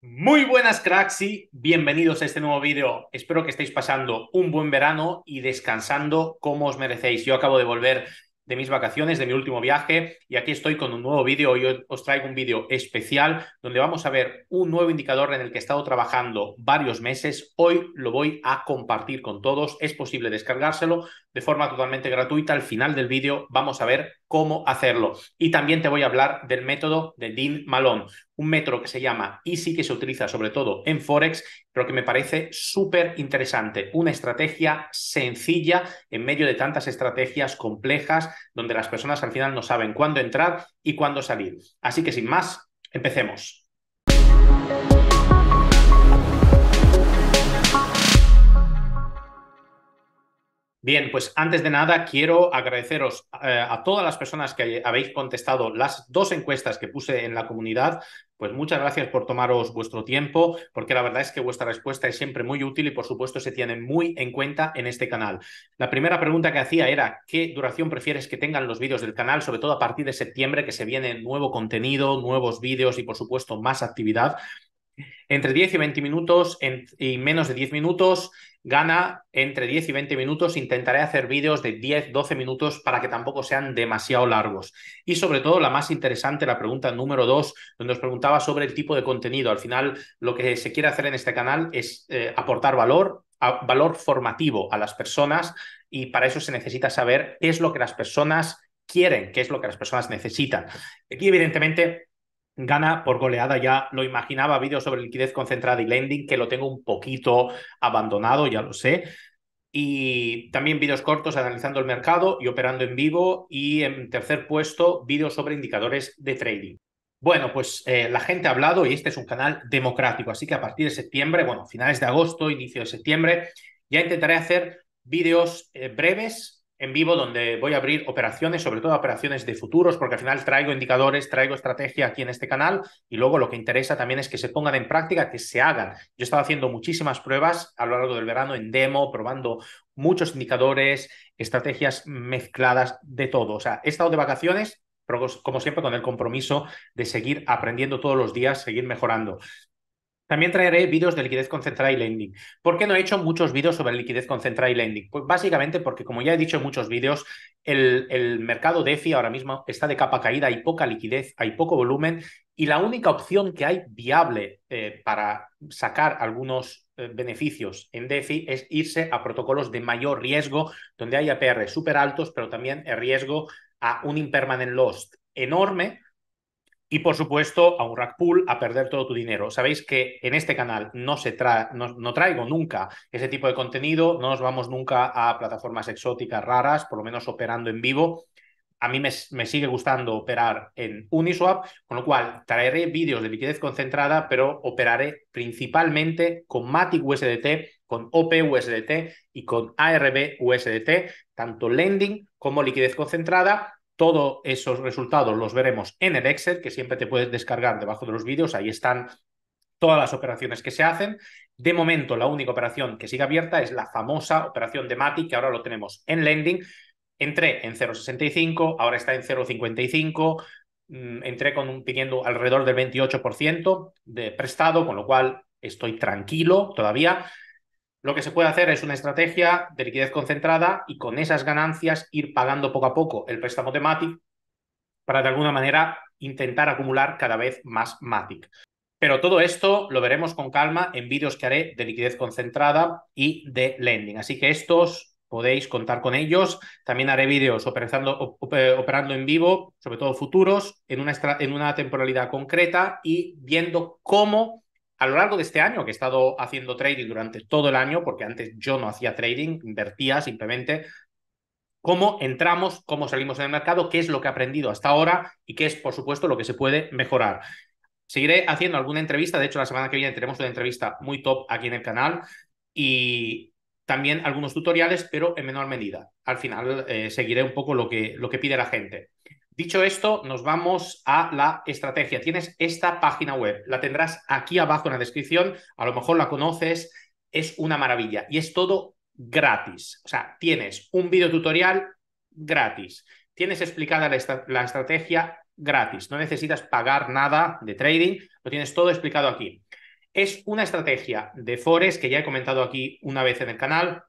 Muy buenas cracks y bienvenidos a este nuevo vídeo. Espero que estéis pasando un buen verano y descansando como os merecéis. Yo acabo de volver de mis vacaciones, de mi último viaje y aquí estoy con un nuevo vídeo. Hoy os traigo un vídeo especial donde vamos a ver un nuevo indicador en el que he estado trabajando varios meses. Hoy lo voy a compartir con todos. Es posible descargárselo de forma totalmente gratuita. Al final del vídeo vamos a ver cómo hacerlo. Y también te voy a hablar del método de Dean Malone, un método que se llama Easy, que se utiliza sobre todo en Forex, pero que me parece súper interesante. Una estrategia sencilla en medio de tantas estrategias complejas donde las personas al final no saben cuándo entrar y cuándo salir. Así que sin más, empecemos. Bien, pues antes de nada quiero agradeceros eh, a todas las personas que habéis contestado las dos encuestas que puse en la comunidad. Pues muchas gracias por tomaros vuestro tiempo, porque la verdad es que vuestra respuesta es siempre muy útil y por supuesto se tiene muy en cuenta en este canal. La primera pregunta que hacía era ¿qué duración prefieres que tengan los vídeos del canal? Sobre todo a partir de septiembre que se viene nuevo contenido, nuevos vídeos y por supuesto más actividad. Entre 10 y 20 minutos y menos de 10 minutos gana entre 10 y 20 minutos. Intentaré hacer vídeos de 10, 12 minutos para que tampoco sean demasiado largos. Y sobre todo, la más interesante, la pregunta número 2, donde os preguntaba sobre el tipo de contenido. Al final, lo que se quiere hacer en este canal es eh, aportar valor, valor formativo a las personas y para eso se necesita saber qué es lo que las personas quieren, qué es lo que las personas necesitan. Aquí, evidentemente, Gana por goleada, ya lo imaginaba, Vídeos sobre liquidez concentrada y lending, que lo tengo un poquito abandonado, ya lo sé. Y también vídeos cortos analizando el mercado y operando en vivo. Y en tercer puesto, vídeos sobre indicadores de trading. Bueno, pues eh, la gente ha hablado y este es un canal democrático, así que a partir de septiembre, bueno, finales de agosto, inicio de septiembre, ya intentaré hacer vídeos eh, breves en vivo donde voy a abrir operaciones, sobre todo operaciones de futuros, porque al final traigo indicadores, traigo estrategia aquí en este canal y luego lo que interesa también es que se pongan en práctica, que se hagan. Yo he estado haciendo muchísimas pruebas a lo largo del verano en demo, probando muchos indicadores, estrategias mezcladas de todo. O sea, he estado de vacaciones, pero como siempre con el compromiso de seguir aprendiendo todos los días, seguir mejorando. También traeré vídeos de liquidez concentrada y lending. ¿Por qué no he hecho muchos vídeos sobre liquidez concentrada y lending? Pues básicamente porque, como ya he dicho en muchos vídeos, el, el, mercado DeFi ahora mismo está de capa caída, hay poca liquidez, hay poco volumen y la única opción que hay viable eh, para sacar algunos eh, beneficios en DeFi es irse a protocolos de mayor riesgo, donde hay APR súper altos, pero también el riesgo a un impermanent loss enorme y por supuesto, a un rack pool, a perder todo tu dinero. Sabéis que en este canal no, se tra traigo nunca ese tipo de contenido, no nos vamos nunca a plataformas exóticas raras, por lo menos operando en vivo. A mí me, me sigue gustando operar en Uniswap, con lo cual traeré vídeos de liquidez concentrada, pero operaré principalmente con Matic USDT, con OP USDT y con ARB USDT, tanto lending como liquidez concentrada todos esos resultados los veremos en el Excel, que siempre te puedes descargar debajo de los vídeos. Ahí están todas las operaciones que se hacen. De momento, la única operación que sigue abierta es la famosa operación de MATI, que ahora lo tenemos en lending. Entré en 0,65, ahora está en 0,55. Mm, entré con un, pidiendo alrededor del 28% de prestado, con lo cual estoy tranquilo todavía. Lo que se puede hacer es una estrategia de liquidez concentrada y con esas ganancias ir pagando poco a poco el préstamo de Matic para de alguna manera intentar acumular cada vez más Matic. Pero todo esto lo veremos con calma en vídeos que haré de liquidez concentrada y de lending. Así que estos podéis contar con ellos. También haré vídeos operando, eh, operando en vivo, sobre todo futuros, en una, en una temporalidad concreta y viendo cómo a lo largo de este año, que he estado haciendo trading durante todo el año, porque antes yo no hacía trading, invertía simplemente, cómo entramos, cómo salimos en el mercado, qué es lo que he aprendido hasta ahora y qué es, por supuesto, lo que se puede mejorar. Seguiré haciendo alguna entrevista, de hecho la semana que viene tenemos una entrevista muy top aquí en el canal y también algunos tutoriales, pero en menor medida. Al final eh, seguiré un poco lo que, lo que pide la gente. Dicho esto, nos vamos a la estrategia. Tienes esta página web, la tendrás aquí abajo en la descripción, a lo mejor la conoces, es una maravilla y es todo gratis. O sea, tienes un video tutorial gratis, tienes explicada la, estrategia gratis, no necesitas pagar nada de trading, lo tienes todo explicado aquí. Es una estrategia de Forex que ya he comentado aquí una vez en el canal,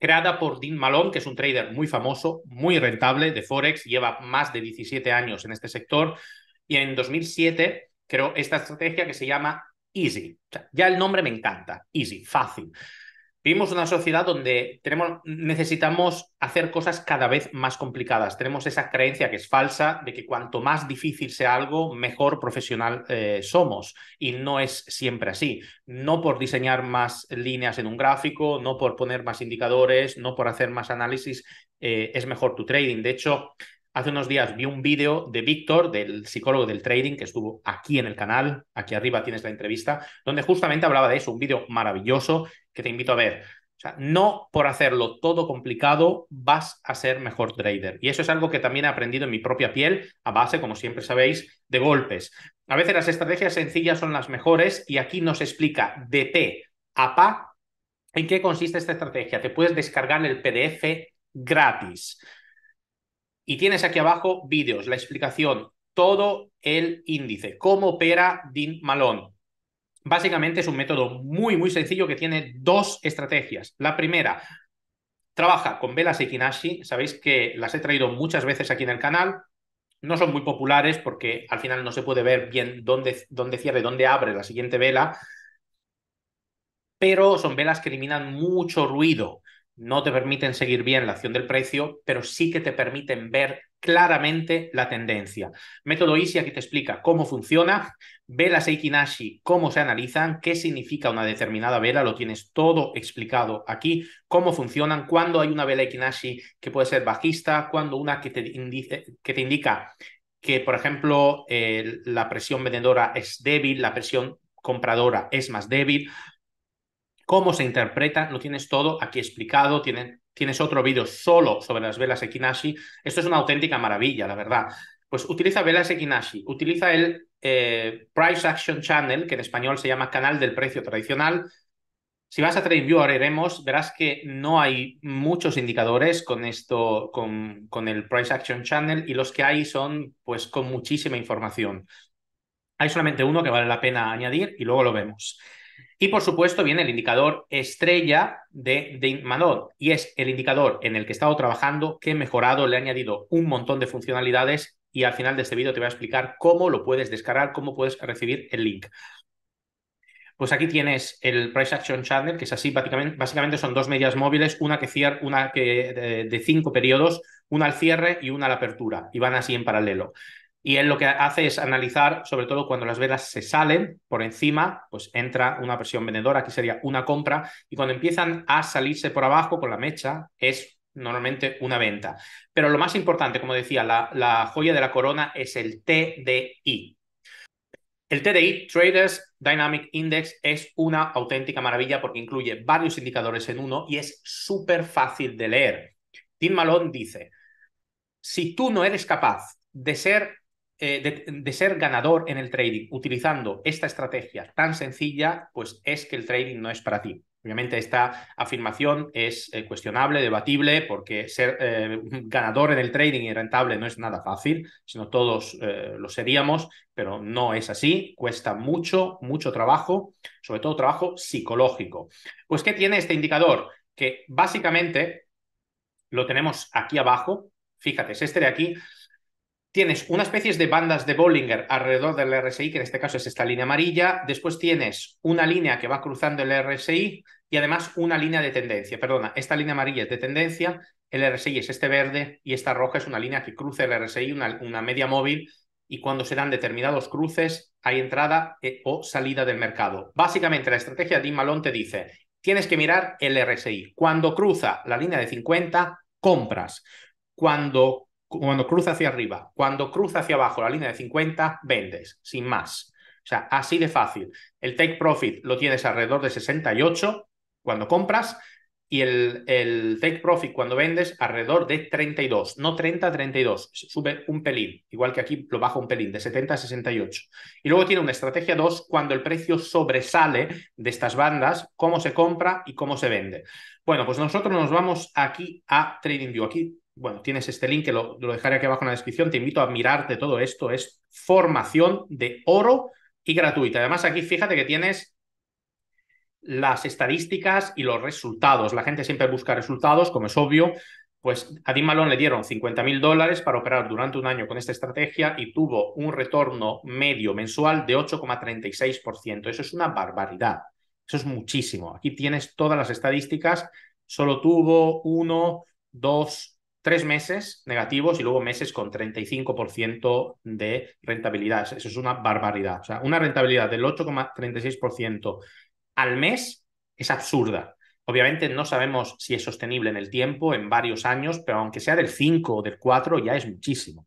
creada por Dean Malone, que es un trader muy famoso, muy rentable de Forex, lleva más de 17 años en este sector, y en 2007 creó esta estrategia que se llama Easy. ya el nombre me encanta, Easy, fácil. Vivimos una sociedad donde tenemos, necesitamos hacer cosas cada vez más complicadas. Tenemos esa creencia que es falsa de que cuanto más difícil sea algo, mejor profesional eh, somos. Y no es siempre así. No por diseñar más líneas en un gráfico, no por poner más indicadores, no por hacer más análisis, eh, es mejor tu trading. De hecho, hace unos días vi un vídeo de Víctor, del psicólogo del trading, que estuvo aquí en el canal, aquí arriba tienes la entrevista, donde justamente hablaba de eso, un vídeo maravilloso que te invito a ver. O sea, no por hacerlo todo complicado vas a ser mejor trader. Y eso es algo que también he aprendido en mi propia piel, a base, como siempre sabéis, de golpes. A veces las estrategias sencillas son las mejores y aquí nos explica de P a PA en qué consiste esta estrategia. Te puedes descargar el PDF gratis. Y tienes aquí abajo vídeos, la explicación, todo el índice, cómo opera Dean Malone. Básicamente es un método muy, muy sencillo que tiene dos estrategias. La primera, trabaja con velas Ekinashi. Sabéis que las he traído muchas veces aquí en el canal. No son muy populares porque al final no se puede ver bien dónde, dónde cierra dónde abre la siguiente vela. Pero son velas que eliminan mucho ruido no te permiten seguir bien la acción del precio, pero sí que te permiten ver claramente la tendencia. Método Easy aquí te explica cómo funciona, velas Eikinashi, cómo se analizan, qué significa una determinada vela, lo tienes todo explicado aquí, cómo funcionan, cuando hay una vela Eikinashi que puede ser bajista, cuando una que te, que te indica que, por ejemplo, eh, la presión vendedora es débil, la presión compradora es más débil, cómo se interpreta, no tienes todo aquí explicado, tienes otro vídeo solo sobre las velas Ekinashi. Esto es una auténtica maravilla, la verdad. Pues utiliza velas Ekinashi, utiliza el eh, Price Action Channel, que en español se llama canal del precio tradicional. Si vas a TradeView, ahora iremos, verás que no hay muchos indicadores con esto, con, con el Price Action Channel, y los que hay son pues con muchísima información. Hay solamente uno que vale la pena añadir y luego lo vemos. Y por supuesto viene el indicador estrella de Dean y es el indicador en el que he estado trabajando, que he mejorado, le he añadido un montón de funcionalidades y al final de este vídeo te voy a explicar cómo lo puedes descargar, cómo puedes recibir el link. Pues aquí tienes el Price Action Channel, que es así, básicamente, básicamente son dos medias móviles, una que cierra, una que eh, de, cinco periodos, una al cierre y una a la apertura, y van así en paralelo. Y él lo que hace es analizar, sobre todo cuando las velas se salen por encima, pues entra una presión vendedora, que sería una compra, y cuando empiezan a salirse por abajo con la mecha, es normalmente una venta. Pero lo más importante, como decía, la, la joya de la corona es el TDI. El TDI, Traders Dynamic Index, es una auténtica maravilla porque incluye varios indicadores en uno y es súper fácil de leer. Tim Malone dice, si tú no eres capaz de ser eh, de, ser ganador en el trading utilizando esta estrategia tan sencilla, pues es que el trading no es para ti. Obviamente esta afirmación es eh, cuestionable, debatible, porque ser eh, ganador en el trading y rentable no es nada fácil, sino todos lo seríamos, pero no es así, cuesta mucho, mucho trabajo, sobre todo trabajo psicológico. Pues ¿qué tiene este indicador? Que básicamente lo tenemos aquí abajo, fíjate, es este de aquí, tienes una especie de bandas de Bollinger alrededor del RSI, que en este caso es esta línea amarilla, después tienes una línea que va cruzando el RSI y además una línea de tendencia. Perdona, esta línea amarilla es de tendencia, el RSI es este verde y esta roja es una línea que cruza el RSI, una, media móvil, y cuando se dan determinados cruces hay entrada eh, o salida del mercado. Básicamente la estrategia de Dean te dice, tienes que mirar el RSI. Cuando cruza la línea de 50, compras. Cuando cuando cruza hacia arriba, cuando cruza hacia abajo la línea de 50, vendes, sin más. O sea, así de fácil. El take profit lo tienes alrededor de 68 cuando compras y el, take profit cuando vendes alrededor de 32, no 30, 32. Sube un pelín, igual que aquí lo bajo un pelín, de 70 a 68. Y luego tiene una estrategia 2 cuando el precio sobresale de estas bandas, cómo se compra y cómo se vende. Bueno, pues nosotros nos vamos aquí a TradingView. Aquí bueno, tienes este link que lo, dejaré aquí abajo en la descripción. Te invito a mirarte todo esto. Es formación de oro y gratuita. Además, aquí fíjate que tienes las estadísticas y los resultados. La gente siempre busca resultados, como es obvio. Pues a Dean Malone le dieron 50 mil dólares para operar durante un año con esta estrategia y tuvo un retorno medio mensual de 8,36%. Eso es una barbaridad. Eso es muchísimo. Aquí tienes todas las estadísticas. Solo tuvo uno, dos, tres meses negativos y luego meses con 35% de rentabilidad. Eso es una barbaridad. O sea, una rentabilidad del 8,36% al mes es absurda. Obviamente no sabemos si es sostenible en el tiempo, en varios años, pero aunque sea del 5 o del 4 ya es muchísimo.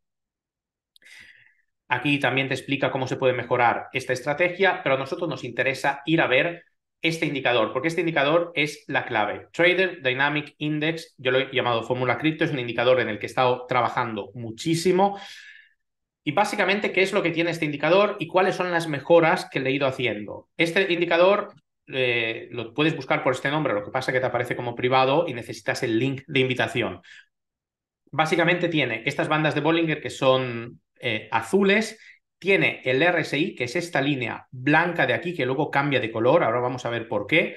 Aquí también te explica cómo se puede mejorar esta estrategia, pero a nosotros nos interesa ir a ver este indicador, porque este indicador es la clave. Trader Dynamic Index, yo lo he llamado fórmula cripto, es un indicador en el que he estado trabajando muchísimo. Y básicamente, ¿qué es lo que tiene este indicador y cuáles son las mejoras que le he ido haciendo? Este indicador eh, lo puedes buscar por este nombre, lo que pasa es que te aparece como privado y necesitas el link de invitación. Básicamente tiene estas bandas de Bollinger que son eh, azules tiene el RSI, que es esta línea blanca de aquí, que luego cambia de color, ahora vamos a ver por qué.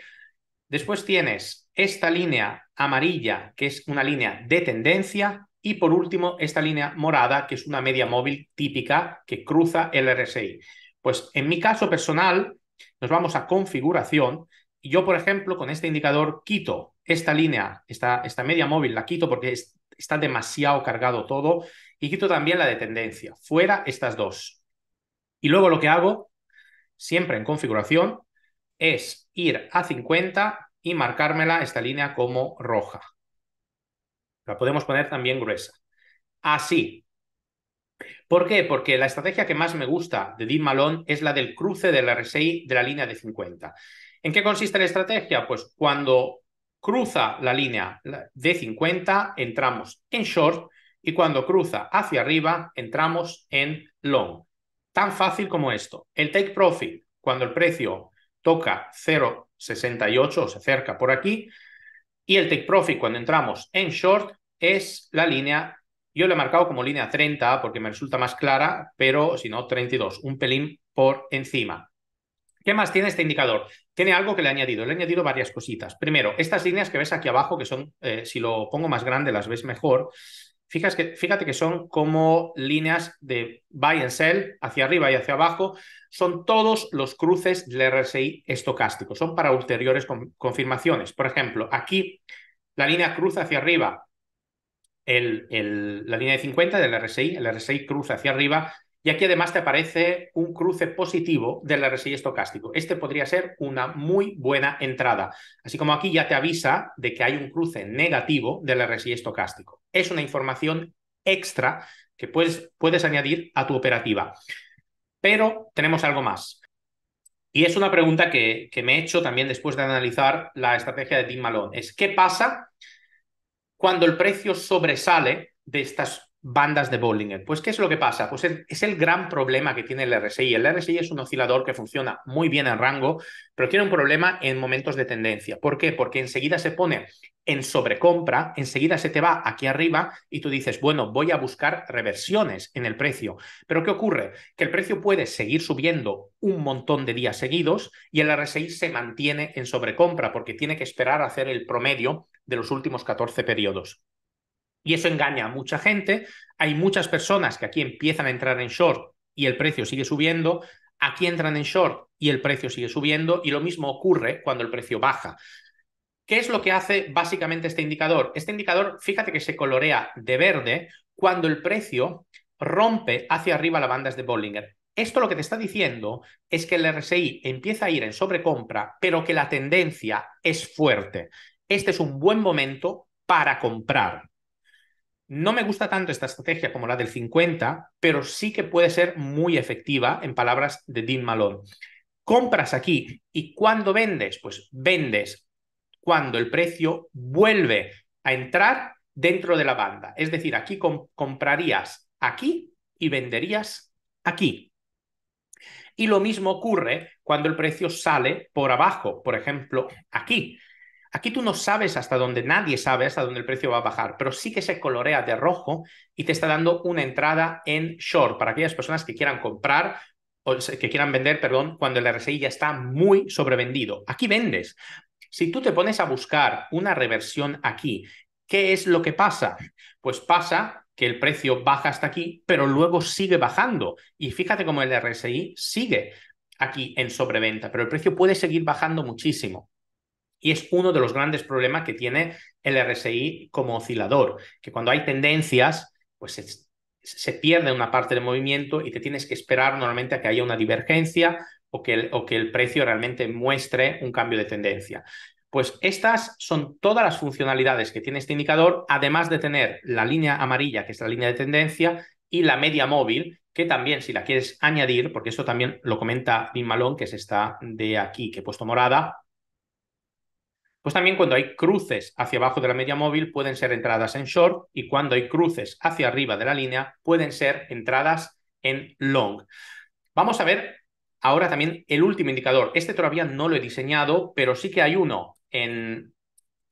Después tienes esta línea amarilla, que es una línea de tendencia, y por último, esta línea morada, que es una media móvil típica que cruza el RSI. Pues en mi caso personal, nos vamos a configuración y yo, por ejemplo, con este indicador quito esta línea, esta, esta media móvil la quito porque está demasiado cargado todo y quito también la de tendencia. Fuera estas dos. Y luego lo que hago, siempre en configuración, es ir a 50 y marcármela esta línea como roja. La podemos poner también gruesa. Así. ¿Por qué? Porque la estrategia que más me gusta de Dean Malone es la del cruce del RSI de la línea de 50. ¿En qué consiste la estrategia? Pues cuando cruza la línea de 50, entramos en short y cuando cruza hacia arriba, entramos en long. Tan fácil como esto. El take profit, cuando el precio toca 0,68 o se acerca por aquí, y el take profit cuando entramos en short es la línea, yo le he marcado como línea 30 porque me resulta más clara, pero si no 32, un pelín por encima. ¿Qué más tiene este indicador? Tiene algo que le he añadido. Le he añadido varias cositas. Primero, estas líneas que ves aquí abajo, que son, eh, si lo pongo más grande, las ves mejor, Fíjate que, son como líneas de buy and sell hacia arriba y hacia abajo. Son todos los cruces del RSI estocástico. Son para ulteriores confirmaciones. Por ejemplo, aquí la línea cruza hacia arriba el, la línea de 50 del RSI. El RSI cruza hacia arriba y aquí además te aparece un cruce positivo del RSI estocástico. Este podría ser una muy buena entrada. Así como aquí ya te avisa de que hay un cruce negativo del RSI estocástico. Es una información extra que puedes, puedes añadir a tu operativa. Pero tenemos algo más. Y es una pregunta que, me he hecho también después de analizar la estrategia de Tim Malone. Es, ¿qué pasa cuando el precio sobresale de estas bandas de Bollinger. Pues, ¿qué es lo que pasa? Pues es el gran problema que tiene el RSI. El RSI es un oscilador que funciona muy bien en rango, pero tiene un problema en momentos de tendencia. ¿Por qué? Porque enseguida se pone en sobrecompra, enseguida se te va aquí arriba y tú dices, bueno, voy a buscar reversiones en el precio. Pero ¿qué ocurre? Que el precio puede seguir subiendo un montón de días seguidos y el RSI se mantiene en sobrecompra porque tiene que esperar a hacer el promedio de los últimos 14 periodos. Y eso engaña a mucha gente. Hay muchas personas que aquí empiezan a entrar en short y el precio sigue subiendo. Aquí entran en short y el precio sigue subiendo. Y lo mismo ocurre cuando el precio baja. ¿Qué es lo que hace básicamente este indicador? Este indicador, fíjate que se colorea de verde cuando el precio rompe hacia arriba la bandas de Bollinger. Esto lo que te está diciendo es que el RSI empieza a ir en sobrecompra, pero que la tendencia es fuerte. Este es un buen momento para comprar. No me gusta tanto esta estrategia como la del 50, pero sí que puede ser muy efectiva en palabras de Dean Malone. Compras aquí y cuando vendes, pues vendes cuando el precio vuelve a entrar dentro de la banda. Es decir, aquí comprarías aquí y venderías aquí. Y lo mismo ocurre cuando el precio sale por abajo, por ejemplo, aquí. Aquí tú no sabes hasta dónde, nadie sabe hasta dónde el precio va a bajar, pero sí que se colorea de rojo y te está dando una entrada en short para aquellas personas que quieran comprar o que quieran vender, perdón, cuando el RSI ya está muy sobrevendido. Aquí vendes. Si tú te pones a buscar una reversión aquí, ¿qué es lo que pasa? Pues pasa que el precio baja hasta aquí, pero luego sigue bajando. Y fíjate cómo el RSI sigue aquí en sobreventa, pero el precio puede seguir bajando muchísimo. Y es uno de los grandes problemas que tiene el RSI como oscilador, que cuando hay tendencias, pues se, pierde una parte del movimiento y te tienes que esperar normalmente a que haya una divergencia o que el, o que el precio realmente muestre un cambio de tendencia. Pues estas son todas las funcionalidades que tiene este indicador, además de tener la línea amarilla, que es la línea de tendencia, y la media móvil, que también, si la quieres añadir, porque esto también lo comenta Bin Malón que es esta de aquí, que he puesto morada, pues también cuando hay cruces hacia abajo de la media móvil pueden ser entradas en short y cuando hay cruces hacia arriba de la línea pueden ser entradas en long. Vamos a ver ahora también el último indicador. Este todavía no lo he diseñado, pero sí que hay uno en,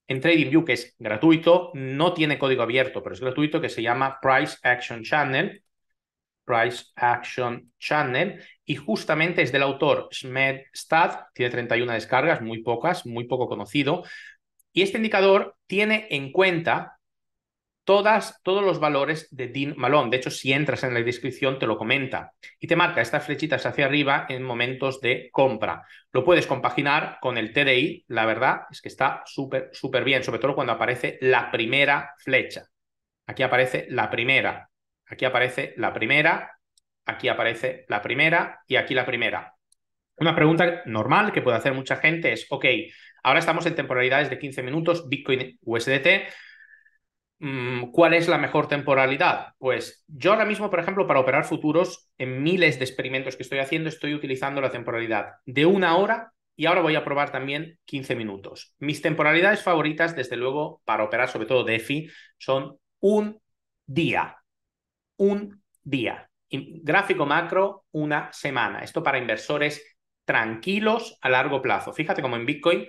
TradingView que es gratuito, no tiene código abierto, pero es gratuito, que se llama Price Action Channel Price Action Channel y justamente es del autor Smed Stad, tiene 31 descargas, muy pocas, muy poco conocido. Y este indicador tiene en cuenta todas, todos los valores de Dean Malone. De hecho, si entras en la descripción, te lo comenta y te marca estas flechitas hacia arriba en momentos de compra. Lo puedes compaginar con el TDI. La verdad es que está súper, súper bien, sobre todo cuando aparece la primera flecha. Aquí aparece la primera. Aquí aparece la primera, aquí aparece la primera y aquí la primera. Una pregunta normal que puede hacer mucha gente es, ok, ahora estamos en temporalidades de 15 minutos, Bitcoin USDT, mm, ¿cuál es la mejor temporalidad? Pues yo ahora mismo, por ejemplo, para operar futuros, en miles de experimentos que estoy haciendo, estoy utilizando la temporalidad de una hora y ahora voy a probar también 15 minutos. Mis temporalidades favoritas, desde luego, para operar sobre todo DeFi, son un día un día. Gráfico macro, una semana. Esto para inversores tranquilos a largo plazo. Fíjate cómo en Bitcoin,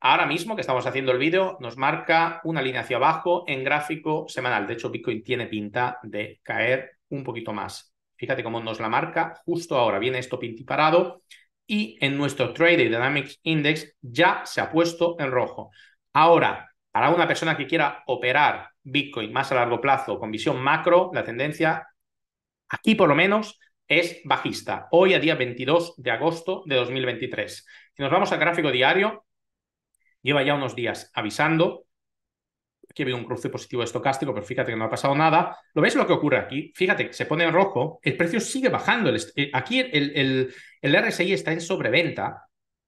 ahora mismo que estamos haciendo el vídeo, nos marca una línea hacia abajo en gráfico semanal. De hecho, Bitcoin tiene pinta de caer un poquito más. Fíjate cómo nos la marca justo ahora. Viene esto pintiparado y en nuestro Trade Dynamics Index ya se ha puesto en rojo. Ahora, para una persona que quiera operar Bitcoin más a largo plazo, con visión macro, la tendencia, aquí por lo menos, es bajista. Hoy a día 22 de agosto de 2023. Si nos vamos al gráfico diario, lleva ya unos días avisando. Aquí ha habido un cruce positivo estocástico, pero fíjate que no ha pasado nada. ¿Lo veis lo que ocurre aquí? Fíjate, se pone en rojo, el precio sigue bajando. Eh, aquí el, el RSI está en sobreventa,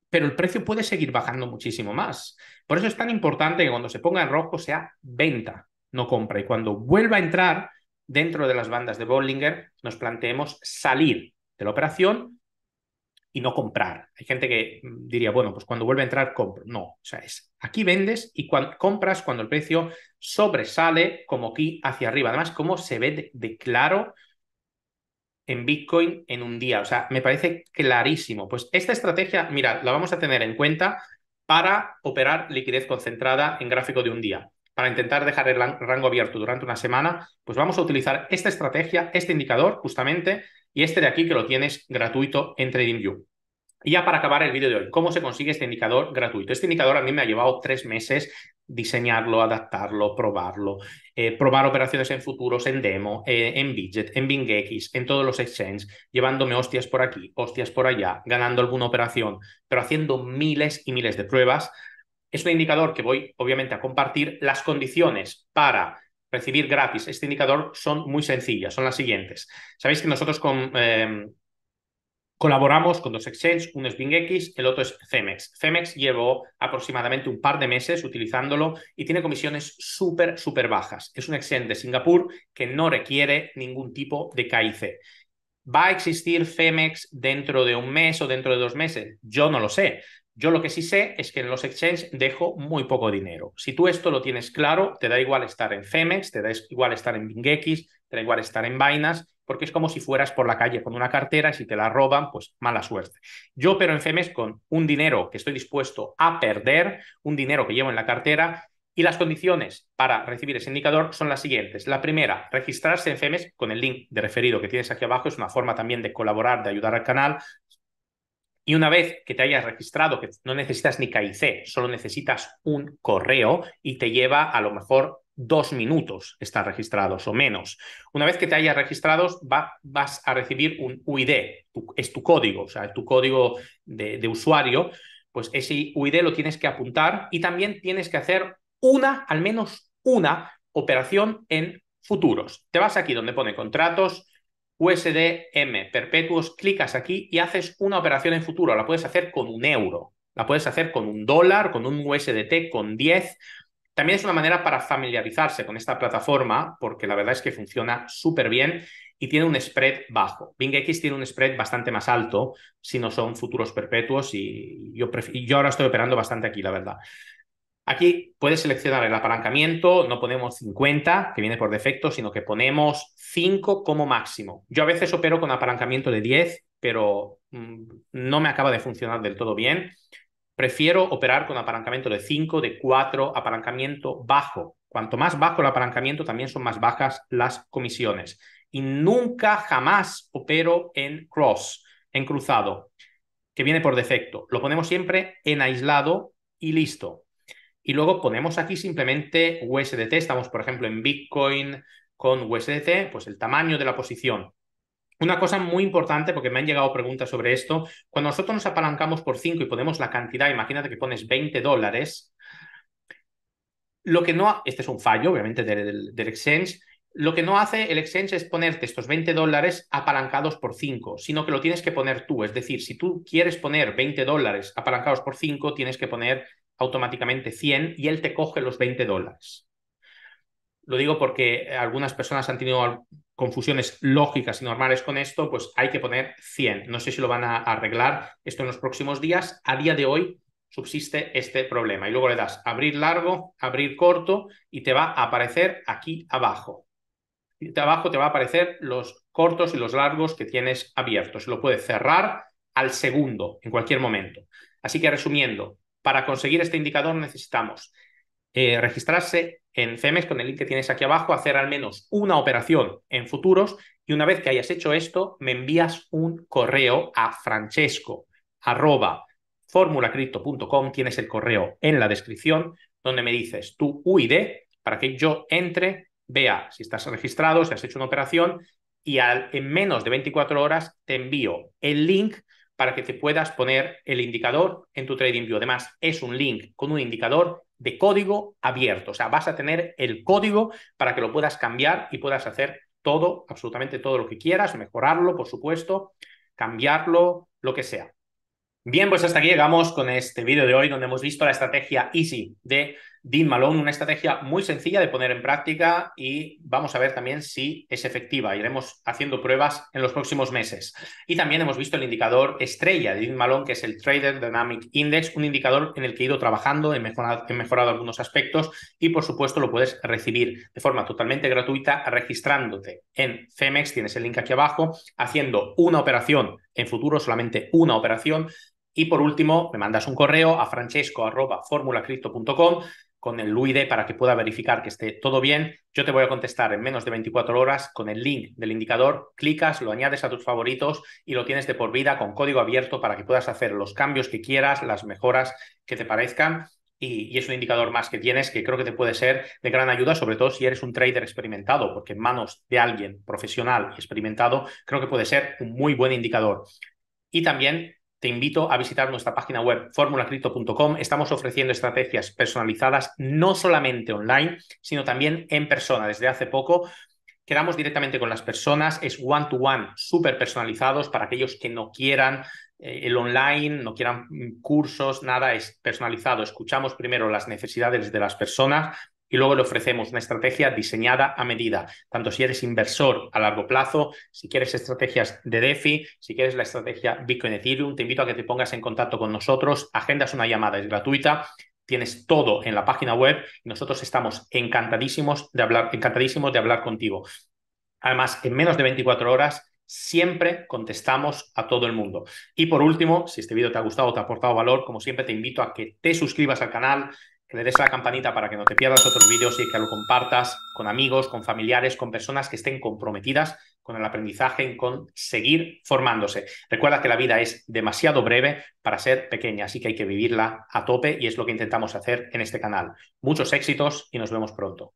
pero el precio puede seguir bajando muchísimo más. Por eso es tan importante que cuando se ponga en rojo sea venta no compra. Y cuando vuelva a entrar dentro de las bandas de Bollinger, nos planteemos salir de la operación y no comprar. Hay gente que mm, diría, bueno, pues cuando vuelve a entrar, compro. No, o sea, es aquí vendes y compras cuando el precio sobresale como aquí hacia arriba. Además, cómo se ve de, claro en Bitcoin en un día. O sea, me parece clarísimo. Pues esta estrategia, mira, la vamos a tener en cuenta para operar liquidez concentrada en gráfico de un día para intentar dejar el rango abierto durante una semana, pues vamos a utilizar esta estrategia, este indicador justamente, y este de aquí que lo tienes gratuito en TradingView. Y ya para acabar el vídeo de hoy, ¿cómo se consigue este indicador gratuito? Este indicador a mí me ha llevado tres meses diseñarlo, adaptarlo, probarlo, eh, probar operaciones en futuros, en demo, eh, en widget, en BingX, en todos los exchanges, llevándome hostias por aquí, hostias por allá, ganando alguna operación, pero haciendo miles y miles de pruebas es un indicador que voy obviamente a compartir. Las condiciones para recibir gratis este indicador son muy sencillas, son las siguientes. Sabéis que nosotros con, em, colaboramos con dos exchanges, uno es BingX, el otro es Cemex. Femex llevó aproximadamente un par de meses utilizándolo y tiene comisiones súper, súper bajas. Es un exchange de Singapur que no requiere ningún tipo de KIC. ¿Va a existir Femex dentro de un mes o dentro de dos meses? Yo no lo sé, yo lo que sí sé es que en los exchanges dejo muy poco dinero. Si tú esto lo tienes claro, te da igual estar en Femex, te da igual estar en BingX, te da igual estar en vainas, porque es como si fueras por la calle con una cartera y si te la roban, pues mala suerte. Yo pero en Femex con un dinero que estoy dispuesto a perder, un dinero que llevo en la cartera, y las condiciones para recibir ese indicador son las siguientes. La primera, registrarse en Femex con el link de referido que tienes aquí abajo. Es una forma también de colaborar, de ayudar al canal. Y una vez que te hayas registrado, que no necesitas ni KIC, solo necesitas un correo y te lleva a lo mejor dos minutos estar registrados o menos. Una vez que te hayas registrado, vas a recibir un UID, es tu código, o sea, tu código de usuario, pues ese UID lo tienes que apuntar y también tienes que hacer una, al menos una operación en futuros. Te vas aquí donde pone contratos, USDM perpetuos, clicas aquí y haces una operación en futuro. La puedes hacer con un euro, la puedes hacer con un dólar, con un USDT, con 10. También es una manera para familiarizarse con esta plataforma porque la verdad es que funciona súper bien y tiene un spread bajo. BingX tiene un spread bastante más alto si no son futuros perpetuos y yo, yo ahora estoy operando bastante aquí, la verdad. Aquí puedes seleccionar el apalancamiento, no ponemos 50, que viene por defecto, sino que ponemos 5 como máximo. Yo a veces opero con apalancamiento de 10, pero mm, no me acaba de funcionar del todo bien. Prefiero operar con apalancamiento de 5, de 4, apalancamiento bajo. Cuanto más bajo el apalancamiento, también son más bajas las comisiones. Y nunca, jamás opero en cross, en cruzado, que viene por defecto. Lo ponemos siempre en aislado y listo. Y luego ponemos aquí simplemente USDT. Estamos, por ejemplo, en Bitcoin con USDT, pues el tamaño de la posición. Una cosa muy importante, porque me han llegado preguntas sobre esto, cuando nosotros nos apalancamos por 5 y ponemos la cantidad, imagínate que pones 20 dólares, lo que no, este es un fallo obviamente del, del exchange, lo que no hace el exchange es ponerte estos 20 dólares apalancados por 5, sino que lo tienes que poner tú. Es decir, si tú quieres poner 20 dólares apalancados por 5, tienes que poner automáticamente 100 y él te coge los 20 dólares. Lo digo porque algunas personas han tenido confusiones lógicas y normales con esto, pues hay que poner 100. No sé si lo van a arreglar esto en los próximos días. A día de hoy subsiste este problema. Y luego le das abrir largo, abrir corto y te va a aparecer aquí abajo. Y abajo te va a aparecer los cortos y los largos que tienes abiertos. Lo puedes cerrar al segundo, en cualquier momento. Así que resumiendo, para conseguir este indicador necesitamos eh, registrarse en cemes con el link que tienes aquí abajo, hacer al menos una operación en futuros y una vez que hayas hecho esto, me envías un correo a francesco tienes el correo en la descripción donde me dices tu UID para que yo entre, vea si estás registrado, si has hecho una operación y en menos de 24 horas te envío el link para que te puedas poner el indicador en tu TradingView. Además, es un link con un indicador de código abierto. O sea, vas a tener el código para que lo puedas cambiar y puedas hacer todo, absolutamente todo lo que quieras, mejorarlo, por supuesto, cambiarlo, lo que sea. Bien, pues hasta aquí llegamos con este vídeo de hoy donde hemos visto la estrategia Easy de Dean Malone, una estrategia muy sencilla de poner en práctica y vamos a ver también si es efectiva. Iremos haciendo pruebas en los próximos meses. Y también hemos visto el indicador estrella de Dean Malone, que es el Trader Dynamic Index, un indicador en el que he ido trabajando, he mejorado, algunos aspectos y por supuesto lo puedes recibir de forma totalmente gratuita registrándote en Femex, tienes el link aquí abajo, haciendo una operación en futuro, solamente una operación. Y por último, me mandas un correo a francesco.formulacrypto.com con el UID para que pueda verificar que esté todo bien. Yo te voy a contestar en menos de 24 horas con el link del indicador, clicas, lo añades a tus favoritos y lo tienes de por vida con código abierto para que puedas hacer los cambios que quieras, las mejoras que te parezcan. Y, es un indicador más que tienes que creo que te puede ser de gran ayuda, sobre todo si eres un trader experimentado, porque en manos de alguien profesional experimentado, creo que puede ser un muy buen indicador. Y también te invito a visitar nuestra página web formulacrypto.com. Estamos ofreciendo estrategias personalizadas no solamente online, sino también en persona. Desde hace poco quedamos directamente con las personas, es one-to-one, súper personalizados para aquellos que no quieran eh, el online, no quieran mm, cursos, nada, es personalizado. Escuchamos primero las necesidades de las personas y luego le ofrecemos una estrategia diseñada a medida, tanto si eres inversor a largo plazo, si quieres estrategias de DeFi, si quieres la estrategia Bitcoin Ethereum, te invito a que te pongas en contacto con nosotros, agendas una llamada, es gratuita, tienes todo en la página web y nosotros estamos encantadísimos de hablar, encantadísimos de hablar contigo. Además, en menos de 24 horas siempre contestamos a todo el mundo. Y por último, si este vídeo te ha gustado o te ha aportado valor, como siempre te invito a que te suscribas al canal, que le des a la campanita para que no te pierdas otros vídeos y que lo compartas con amigos, con familiares, con personas que estén comprometidas con el aprendizaje, con seguir formándose. Recuerda que la vida es demasiado breve para ser pequeña, así que hay que vivirla a tope y es lo que intentamos hacer en este canal. Muchos éxitos y nos vemos pronto.